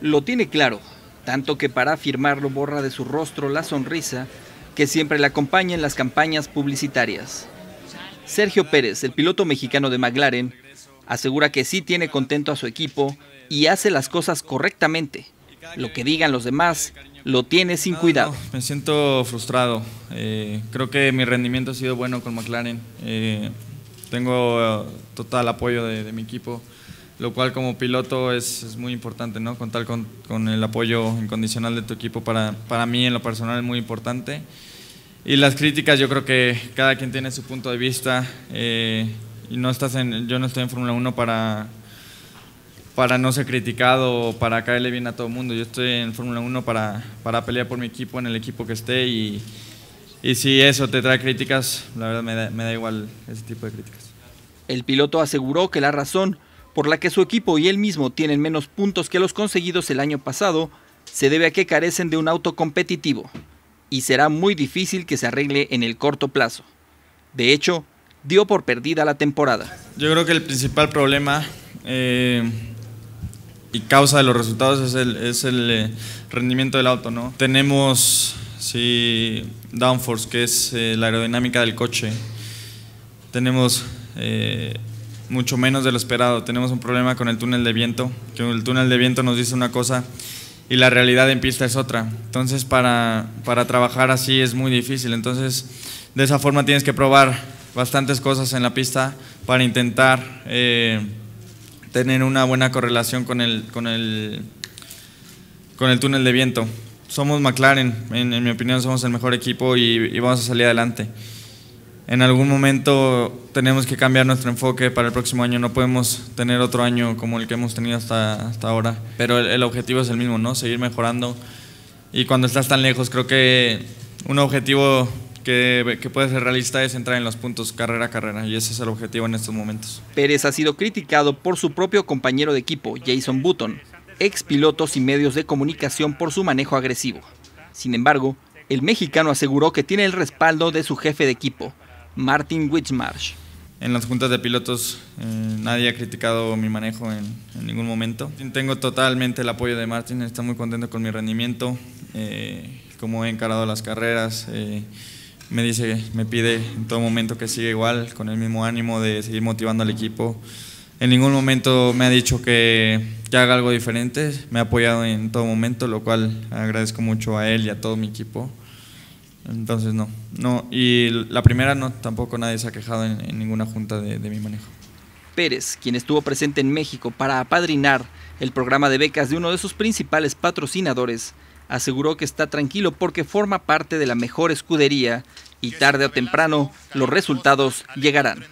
Lo tiene claro, tanto que para afirmarlo borra de su rostro la sonrisa que siempre le acompaña en las campañas publicitarias. Sergio Pérez, el piloto mexicano de McLaren, asegura que sí tiene contento a su equipo y hace las cosas correctamente. Lo que digan los demás lo tiene sin cuidado. me siento frustrado. Eh, creo que mi rendimiento ha sido bueno con McLaren. Eh, tengo eh, total apoyo de mi equipo lo cual como piloto es, muy importante, ¿no? Contar con, el apoyo incondicional de tu equipo para, mí en lo personal es muy importante. Y las críticas, yo creo que cada quien tiene su punto de vista eh, y no estás en, yo no estoy en Fórmula 1 para, para no ser criticado o para caerle bien a todo el mundo. Yo estoy en Fórmula 1 para, pelear por mi equipo, en el equipo que esté y, si eso te trae críticas, la verdad me me da igual ese tipo de críticas. El piloto aseguró que la razón por la que su equipo y él mismo tienen menos puntos que los conseguidos el año pasado, se debe a que carecen de un auto competitivo, y será muy difícil que se arregle en el corto plazo. De hecho, dio por perdida la temporada. Yo creo que el principal problema eh, y causa de los resultados es el, eh, rendimiento del auto. ¿no? Tenemos sí, downforce, que es eh, la aerodinámica del coche. Tenemos mucho menos de lo esperado. Tenemos un problema con el túnel de viento, que el túnel de viento nos dice una cosa y la realidad en pista es otra. Entonces para, para trabajar así es muy difícil. Entonces de esa forma tienes que probar bastantes cosas en la pista para intentar eh, tener una buena correlación con el, con, el, con el túnel de viento. Somos McLaren, en, mi opinión somos el mejor equipo y vamos a salir adelante en algún momento tenemos que cambiar nuestro enfoque para el próximo año. No podemos tener otro año como el que hemos tenido hasta, hasta ahora. Pero el, objetivo es el mismo, ¿no? Seguir mejorando. Y cuando estás tan lejos, creo que un objetivo que, que, puede ser realista es entrar en los puntos carrera a carrera. Y ese es el objetivo en estos momentos. Pérez ha sido criticado por su propio compañero de equipo, Jason Button, ex pilotos y medios de comunicación por su manejo agresivo. Sin embargo, el mexicano aseguró que tiene el respaldo de su jefe de equipo Martin Wichmarsh. En las juntas de pilotos eh, nadie ha criticado mi manejo en, ningún momento. Tengo totalmente el apoyo de Martin, está muy contento con mi rendimiento, eh, cómo he encarado las carreras. Eh, me dice, me pide en todo momento que siga igual, con el mismo ánimo de seguir motivando al equipo. En ningún momento me ha dicho que haga algo diferente, me ha apoyado en todo momento, lo cual agradezco mucho a él y a todo mi equipo. Entonces no, no. Y la primera no, tampoco nadie se ha quejado en, ninguna junta de mi manejo. Pérez, quien estuvo presente en México para apadrinar el programa de becas de uno de sus principales patrocinadores, aseguró que está tranquilo porque forma parte de la mejor escudería y tarde o temprano los resultados llegarán.